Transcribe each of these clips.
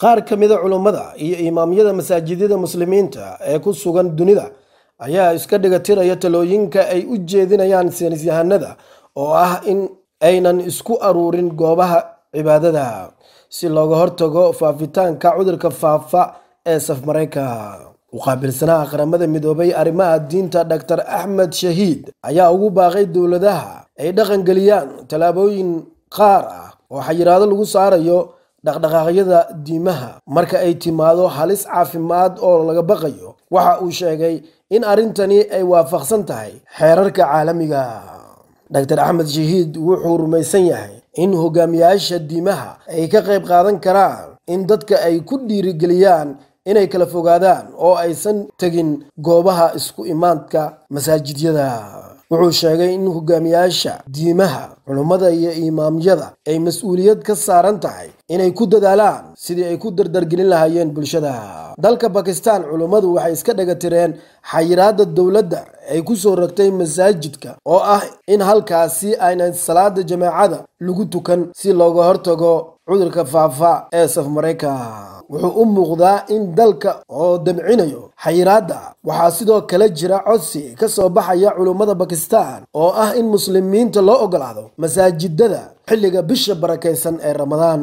qaar ka mida culummada iyo imaamyada masaajidyada muslimiinta ee ku sugan dunida ayaa iska dhiga tiraya talooyinka ay u jeedinayaan sinisyahanada oo ah in aynan isku aruurin goobaha cibaadada si looga hortago faafitaanka cudurka faafa ee safmareyka uqaabilsanaha qaramada midoobay arrimaha diinta dor axmed shahiid ayaa ugu baaqay dowladaha ay dhaqangeliyaan tallaabooyin qaar ah oo xayiraado lagu saarayo dhaqdhaqaaqyada diimaha marka ay timaado halis caafimaad oo laga baqayo waxa uu sheegay in arrintani ay waafaqsan tahay xeerarka caalamiga ah. dr axmed shahiid wuxuu rumaysan yahay in hogaamiyaasha diimaha ay ka qayb qaadan karaan in dadka ay ku dhiirigeliyaan inay kala fogaadaan oo aysan tegin goobaha isku imaadka masaajidyada wuxuu sheegay in hogaamiyaasha diimaha culummada iyo imaamyada ay mas-uuliyad ka saaran tahay inay ku dadaalaan sidii ay ku dardargelin lahaayeen bulshada dalka bakistan culummadu waxay iska dhagatireen xayiraadda dowladda ay ku soo ragtay masaajidka oo ah in halkaasi aynan salaada jamaacada lagu tukan si looga hortago cudurka faafa ee saf safmareyka wuxuu u muuqdaa in dalka oo damcinayo xayiraadda waxaa sidoo kale jira codsi ka soo baxaya culummada bakistan oo ah in muslimiinta loo ogolaado masaajidada xilliga bisha barakaysan ee ramadaan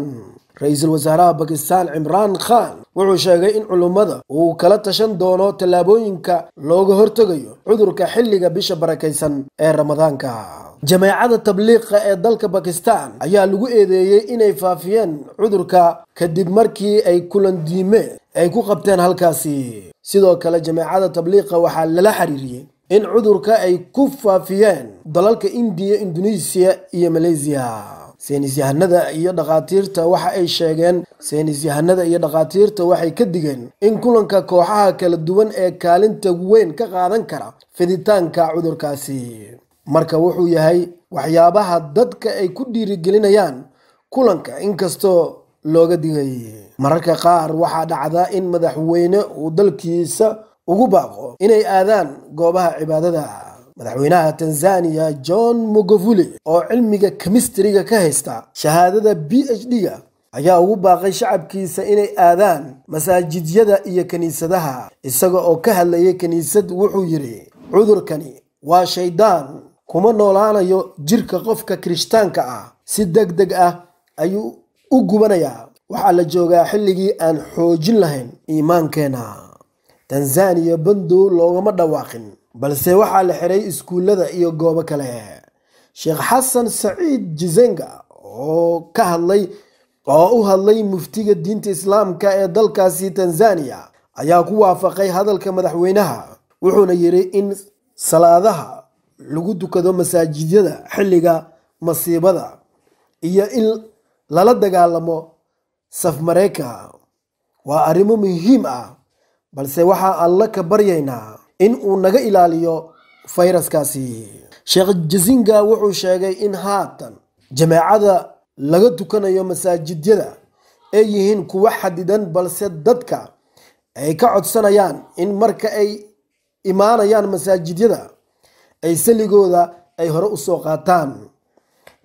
ra-iisul wasaaraha bakistan cimraan khan wuxuu sheegay in culummada uu kala tashan doono tallaabooyinka looga hortegayo cudurka xilliga bisha barakaysan ee ramadaanka jameecada tabliiqa ee dalka bakistan ayaa lagu eedeeyey inay faafiyeen cudurka kadib markii ay kulan diime ay ku qabteen halkaasi sidoo kale jameecada tabliiqa waxaa lala xiriiriyey in cudurka ay ku faafiyeen dalalka indiya indonesiya iyo maleysiya saynis yahanada iyo dhakhaatiirta waxa ay sheegeen saynis iyo dhakhaatiirta waxay ka digeen in kulanka kooxaha kala duwan ee kaalinta weyn ka qaadan kara fiditaanka cudurkaasi marka wuxuu yahay waxyaabaha dadka ay ku dhiirigelinayaan kulanka inkastoo looga digay mararka qaar waxaa dhacda in madaxweyne uu dalkiisa ugu baaqo inay aadaan goobaha cibaadada madaxweynaha tanzania john mogofule oo cilmiga kemistriga ka haysta shahaadada b h d ayaa ugu baaqay shacabkiisa inay aadaan masaajidyada iyo kiniisadaha isaga oo ka hadlayay kiniisad wuxuu yidhi cudurkani waa shaydaan kuma noolaanayo jirka qofka kirishtaanka ah si deg deg ah ayuu u gubanayaa waxaa la joogaa xilligii aan xoojin lahayn iimaankeena tanzaniya bandow loogama dhawaaqin balse waxaa la xiray iskuullada iyo goobo kale sheekh xasan saciid jizenga oo ka hadlay oo u hadlay muftiga diinta islaamka ee dalkaasi tanzaniya ayaa ku waafaqay hadalka madaxweynaha wuxuuna yidhi in salaadaha lagu dukado masaajidyada xilliga masiibada iyo in lala dagaalamo safmareyka waa arrimo muhiim ah balse waxaa alla ka baryaynaa in uu naga ilaaliyo fayraskaasi sheekh jazinga wuxuu sheegay in haatan jamaacada laga tukanayo masaajidyada ay yihiin kuwa xadidan balse dadka ay ka codsanayaan in marka ay imaanayaan masaajidyada ay saligooda ay hore usoo qaataan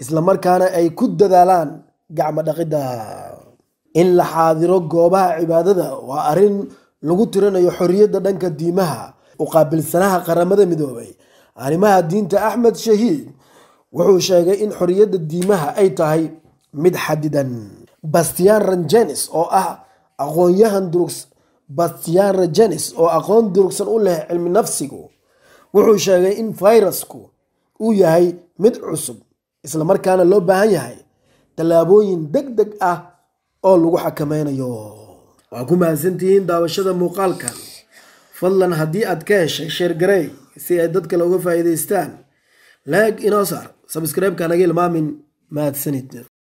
islamarkaana ay ku dadaalaan gacmo dhaqidda in la xaadiro goobaha cibaadada waa arrin lagu tirinayo xorriyadda dhanka diimaha u qaabilsanaha qaramada midoobay arrimaha diinta axmed shahiid wuxuu sheegay in xorriyadda diimaha ay tahay mid xadidan bastian rangenes oo ah aqoonyahan bastian rangenes oo aqoon durugsan u leh cilmi nafsigu wuxuu sheegay in fayrasku uu yahay mid cusub islamarkaana loo baahan yahay tallaabooyin deg deg ah oo lagu xakameynayo waa ku mahadsantihiin daawashada muuqaalkan fadlan haddii aad ka heshay sheergarey si ay dad kale uga faa'iidaystaan laag inoo saar sabskraibka anaga ilmaamin mahadsanid